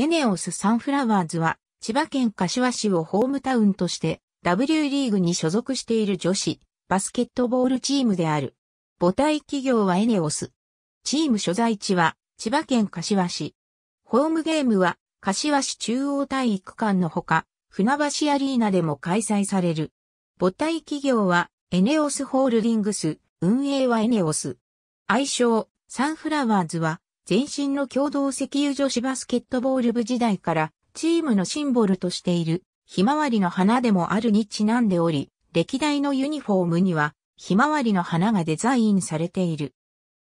エネオスサンフラワーズは、千葉県柏市をホームタウンとして、W リーグに所属している女子、バスケットボールチームである。母体企業はエネオス。チーム所在地は、千葉県柏市。ホームゲームは、柏市中央体育館のほか、船橋アリーナでも開催される。母体企業は、エネオスホールディングス、運営はエネオス。愛称、サンフラワーズは、前身の共同石油女子バスケットボール部時代からチームのシンボルとしているひまわりの花でもあるにちなんでおり、歴代のユニフォームにはひまわりの花がデザインされている。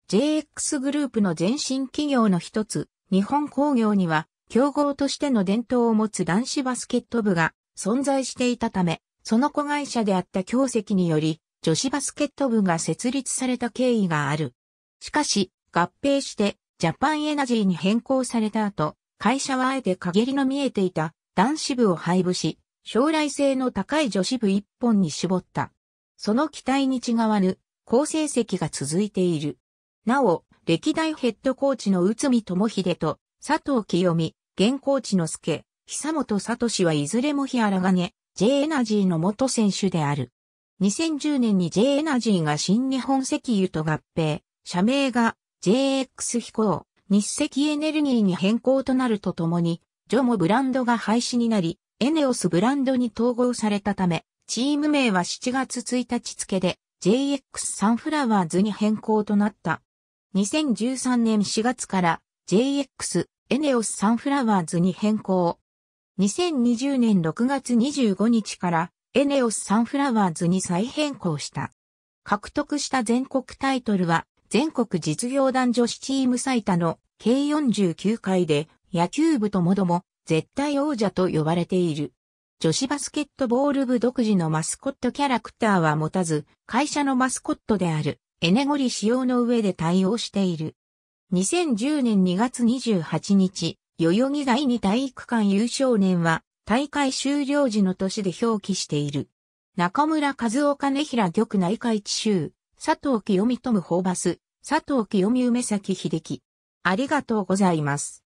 JX グループの前身企業の一つ、日本工業には競合としての伝統を持つ男子バスケット部が存在していたため、その子会社であった強石により、女子バスケット部が設立された経緯がある。しかし、合併してジャパンエナジーに変更された後、会社はあえて陰りの見えていた男子部を配布し、将来性の高い女子部一本に絞った。その期待に違わぬ、好成績が続いている。なお、歴代ヘッドコーチの内海智秀と佐藤清美、現コーチの助、久本聡はいずれも日原がね、J エナジーの元選手である。2010年に J エナジーが新日本石油と合併、社名が JX 飛行、日赤エネルギーに変更となるとともに、ジョモブランドが廃止になり、エネオスブランドに統合されたため、チーム名は7月1日付で JX サンフラワーズに変更となった。2013年4月から JX エネオスサンフラワーズに変更。2020年6月25日からエネオスサンフラワーズに再変更した。獲得した全国タイトルは全国実業団女子チーム最多の計49回で野球部ともども絶対王者と呼ばれている。女子バスケットボール部独自のマスコットキャラクターは持たず、会社のマスコットであるエネゴリ使用の上で対応している。2010年2月28日、代々木第二体育館優勝年は大会終了時の年で表記している。中村和岡根平玉内海地州、佐藤清美富ホーバス、佐藤清美梅崎秀樹。ありがとうございます。